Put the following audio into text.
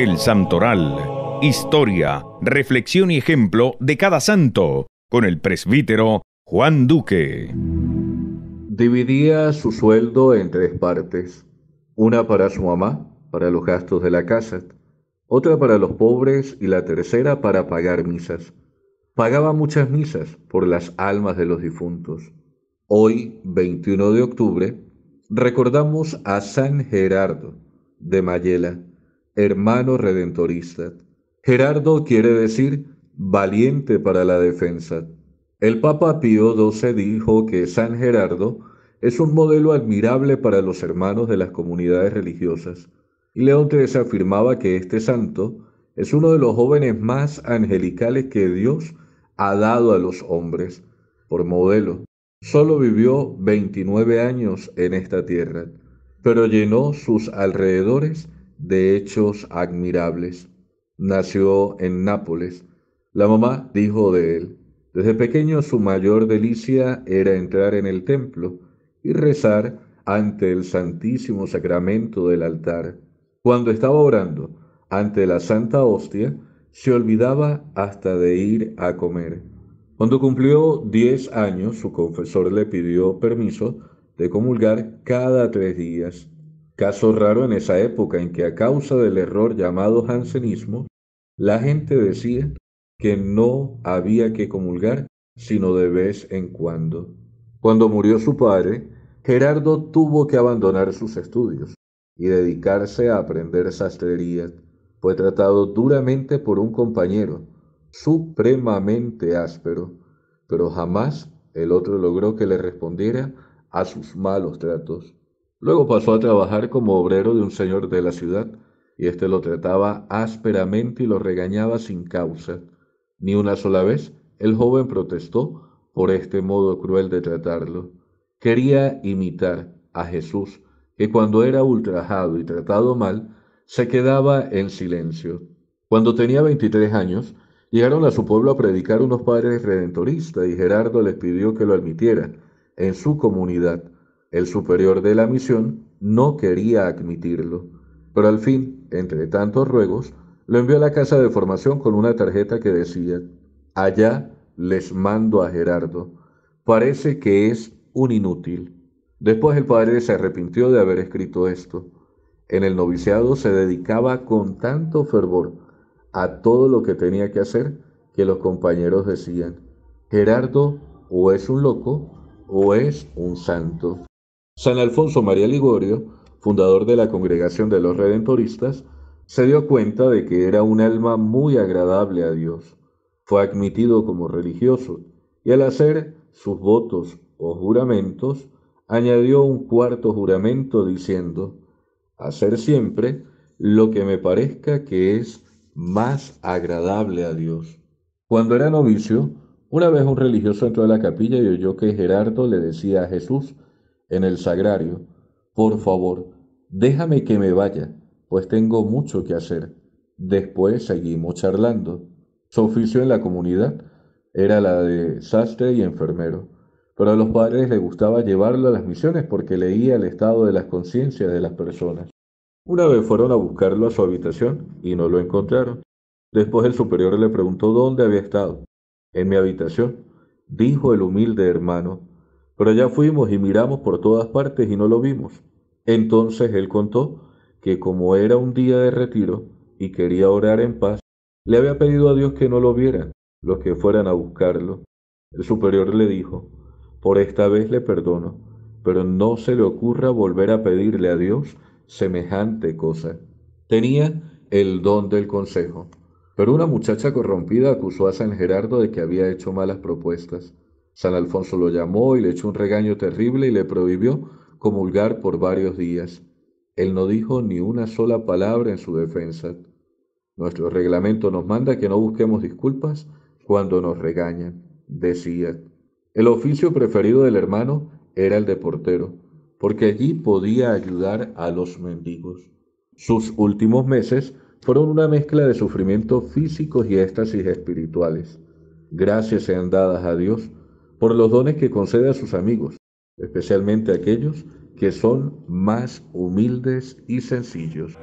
El Santoral. Historia, reflexión y ejemplo de cada santo, con el presbítero Juan Duque. Dividía su sueldo en tres partes, una para su mamá, para los gastos de la casa, otra para los pobres y la tercera para pagar misas. Pagaba muchas misas por las almas de los difuntos. Hoy, 21 de octubre, recordamos a San Gerardo de Mayela, hermano redentorista. Gerardo quiere decir valiente para la defensa. El Papa Pío XII dijo que San Gerardo es un modelo admirable para los hermanos de las comunidades religiosas, y León III afirmaba que este santo es uno de los jóvenes más angelicales que Dios ha dado a los hombres por modelo. Solo vivió 29 años en esta tierra, pero llenó sus alrededores de hechos admirables. Nació en Nápoles. La mamá dijo de él, desde pequeño su mayor delicia era entrar en el templo y rezar ante el santísimo sacramento del altar. Cuando estaba orando ante la Santa Hostia, se olvidaba hasta de ir a comer. Cuando cumplió diez años, su confesor le pidió permiso de comulgar cada tres días. Caso raro en esa época en que a causa del error llamado jansenismo, la gente decía que no había que comulgar sino de vez en cuando. Cuando murió su padre, Gerardo tuvo que abandonar sus estudios y dedicarse a aprender sastrería. Fue tratado duramente por un compañero, supremamente áspero, pero jamás el otro logró que le respondiera a sus malos tratos. Luego pasó a trabajar como obrero de un señor de la ciudad, y éste lo trataba ásperamente y lo regañaba sin causa. Ni una sola vez el joven protestó por este modo cruel de tratarlo. Quería imitar a Jesús, que cuando era ultrajado y tratado mal, se quedaba en silencio. Cuando tenía 23 años, llegaron a su pueblo a predicar unos padres redentoristas y Gerardo les pidió que lo admitiera en su comunidad. El superior de la misión no quería admitirlo, pero al fin, entre tantos ruegos, lo envió a la casa de formación con una tarjeta que decía, allá les mando a Gerardo. Parece que es un inútil. Después el padre se arrepintió de haber escrito esto. En el noviciado se dedicaba con tanto fervor a todo lo que tenía que hacer que los compañeros decían, Gerardo o es un loco o es un santo. San Alfonso María Ligorio, fundador de la Congregación de los Redentoristas, se dio cuenta de que era un alma muy agradable a Dios. Fue admitido como religioso y al hacer sus votos o juramentos, añadió un cuarto juramento diciendo, hacer siempre lo que me parezca que es más agradable a Dios. Cuando era novicio, una vez un religioso entró a la capilla y oyó que Gerardo le decía a Jesús, en el sagrario, por favor, déjame que me vaya, pues tengo mucho que hacer. Después seguimos charlando. Su oficio en la comunidad era la de sastre y enfermero, pero a los padres les gustaba llevarlo a las misiones porque leía el estado de las conciencias de las personas. Una vez fueron a buscarlo a su habitación y no lo encontraron. Después el superior le preguntó dónde había estado. En mi habitación, dijo el humilde hermano, pero ya fuimos y miramos por todas partes y no lo vimos. Entonces él contó que como era un día de retiro y quería orar en paz, le había pedido a Dios que no lo vieran los que fueran a buscarlo. El superior le dijo, por esta vez le perdono, pero no se le ocurra volver a pedirle a Dios semejante cosa. Tenía el don del consejo. Pero una muchacha corrompida acusó a San Gerardo de que había hecho malas propuestas. San Alfonso lo llamó y le echó un regaño terrible y le prohibió comulgar por varios días. Él no dijo ni una sola palabra en su defensa. Nuestro reglamento nos manda que no busquemos disculpas cuando nos regañan, decía. El oficio preferido del hermano era el de portero, porque allí podía ayudar a los mendigos. Sus últimos meses fueron una mezcla de sufrimientos físicos y éxtasis espirituales. Gracias sean dadas a Dios por los dones que concede a sus amigos, especialmente aquellos que son más humildes y sencillos.